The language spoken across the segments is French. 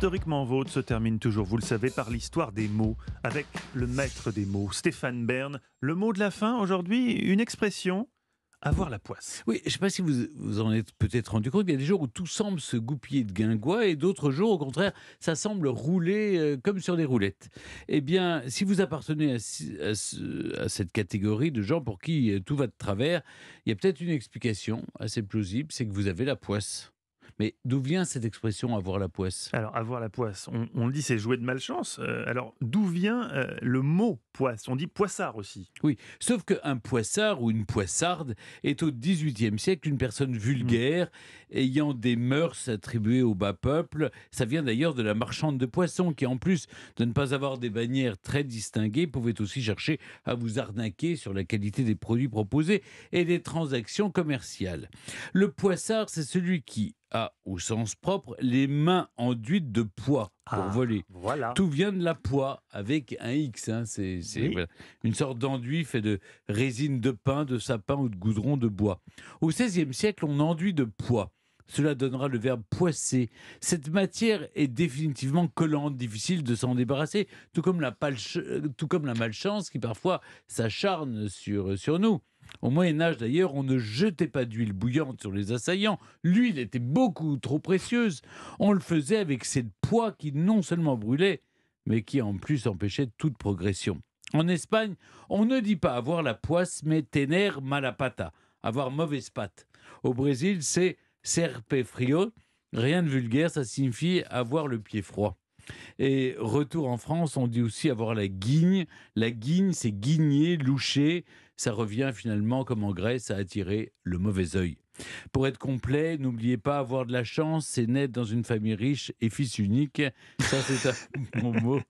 Historiquement Vôtre se termine toujours, vous le savez, par l'histoire des mots, avec le maître des mots, Stéphane Bern. Le mot de la fin aujourd'hui, une expression avoir la poisse. Oui, je ne sais pas si vous vous en êtes peut-être rendu compte, il y a des jours où tout semble se goupiller de guingois et d'autres jours, au contraire, ça semble rouler euh, comme sur des roulettes. Eh bien, si vous appartenez à cette catégorie de gens pour qui euh, tout va de travers, il y a peut-être une explication assez plausible, c'est que vous avez la poisse. Mais d'où vient cette expression avoir la poisse Alors, avoir la poisse, on, dit, c'est jouer de malchance. Euh, alors, d'où vient euh, le mot poisse On dit poissard aussi. Oui, sauf qu'un poissard ou une poissarde est au XVIIIe siècle une personne vulgaire, hmm. ayant des mœurs attribuées au bas peuple. Ça vient d'ailleurs de la marchande de poissons qui, en plus de ne pas avoir des bannières très distinguées, pouvait aussi chercher à vous arnaquer sur la qualité des produits proposés et des transactions commerciales. Le poissard, c'est celui qui, a, au sens propre, les mains enduites de poids pour ah, voler. Tout vient de la poix avec un X. Hein, c'est une sorte d'enduit fait de résine de pin, de sapin ou de goudron de bois. Au XVIe siècle, on enduit de poids. Cela donnera le verbe poisser. Cette matière est définitivement collante, difficile de s'en débarrasser, tout comme la, euh, malchance qui parfois s'acharne sur nous. Au Moyen Âge d'ailleurs, on ne jetait pas d'huile bouillante sur les assaillants. L'huile était beaucoup trop précieuse. On le faisait avec cette poix qui non seulement brûlait, mais qui en plus empêchait toute progression. En Espagne, on ne dit pas avoir la poisse, mais tener malapata, avoir mauvaise patte. Au Brésil, c'est serpe frio, rien de vulgaire, ça signifie avoir le pied froid. Et retour en France, on dit aussi avoir la guigne. La guigne, c'est guigner, loucher, ça revient finalement comme en Grèce à attirer le mauvais œil. Pour être complet, n'oubliez pas avoir de la chance, c'est naître dans une famille riche et fils unique. Ça, c'est un bon mot.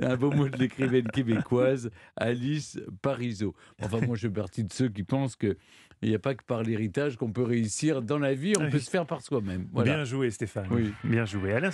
un beau mot de l'écrivaine québécoise Alice Parizeau. Enfin, moi, je suis partie de ceux qui pensent qu'il n'y a pas que par l'héritage qu'on peut réussir dans la vie, on peut se faire par soi-même. Bien joué, Stéphane. Oui. Bien joué. À